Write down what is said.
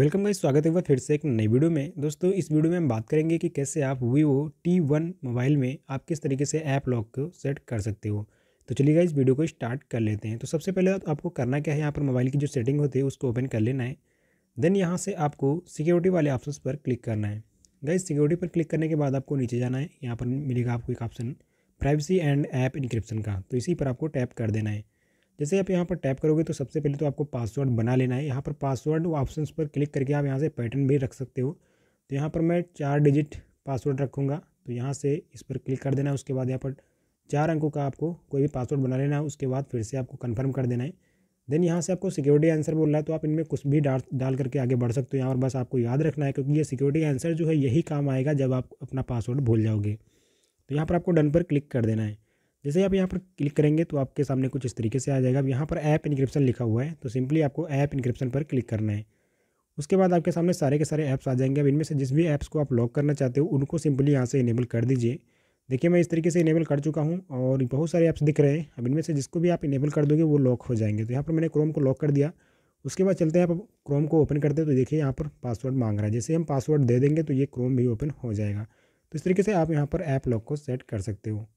welcome भाई स्वागत है वह फिर से एक नई वीडियो में दोस्तों इस वीडियो में हम बात करेंगे कि कैसे आप वीवो टी वन मोबाइल में आप किस तरीके से ऐप लॉक को सेट कर सकते हो तो चलिएगा इस वीडियो को स्टार्ट कर लेते हैं तो सबसे पहले तो आपको करना क्या है यहाँ पर मोबाइल की जो सेटिंग होती है उसको ओपन कर लेना है देन यहाँ से आपको सिक्योरिटी वाले ऑप्शन पर क्लिक करना है गाइज सिक्योरिटी पर क्लिक करने के बाद आपको नीचे जाना है यहाँ पर मिलेगा आपको एक option privacy and app encryption का तो इसी पर आपको टैप कर देना है जैसे आप यहाँ पर टैप करोगे तो सबसे पहले तो आपको पासवर्ड बना लेना है यहाँ पर पासवर्ड ऑप्शन पर क्लिक करके आप यहाँ से पैटर्न भी रख सकते हो तो यहाँ पर मैं चार डिजिट पासवर्ड रखूँगा तो यहाँ से इस पर क्लिक कर देना है उसके बाद यहाँ पर चार अंकों का आपको कोई भी पासवर्ड बना लेना है उसके बाद फिर से आपको कन्फर्म कर देना है देन यहाँ से आपको सिक्योरिटी आंसर बोल रहा है तो आप इनमें कुछ भी डाल डाल करके आगे बढ़ सकते हो यहाँ पर बस आपको याद रखना है क्योंकि ये सिक्योरिटी आंसर जो है यही काम आएगा जब आप अपना पासवर्ड भूल जाओगे तो यहाँ पर आपको डन पर क्लिक कर देना है जैसे आप यहाँ पर क्लिक करेंगे तो आपके सामने कुछ इस तरीके से आ जाएगा अब यहाँ पर ऐप इनक्रिप्शन लिखा हुआ है तो सिंपली आपको ऐप इनक्रिप्शन पर क्लिक करना है उसके बाद आपके सामने सारे के सारे ऐप्स आ जाएंगे अब इनमें से जिस भी ऐप्स को आप लॉक करना चाहते हो उनको सिंपली यहाँ से इनेबल कर दीजिए देखिए मैं इस तरीके से इनेबल कर चुका हूँ और बहुत सारे ऐप्स दिख रहे हैं अब इनमें से जिसको भी आप इनेबल कर दोगे वो लॉक हो जाएंगे तो यहाँ पर मैंने क्रोम को लॉक कर दिया उसके बाद चलते हैं आप क्रोम को ओपन करते हैं तो देखिए यहाँ पर पासवर्ड मांग रहा है जैसे हम पासवर्ड दे देंगे तो ये क्रोम भी ओपन हो जाएगा तो इस तरीके से आप यहाँ पर ऐप लॉक को सेट कर सकते हो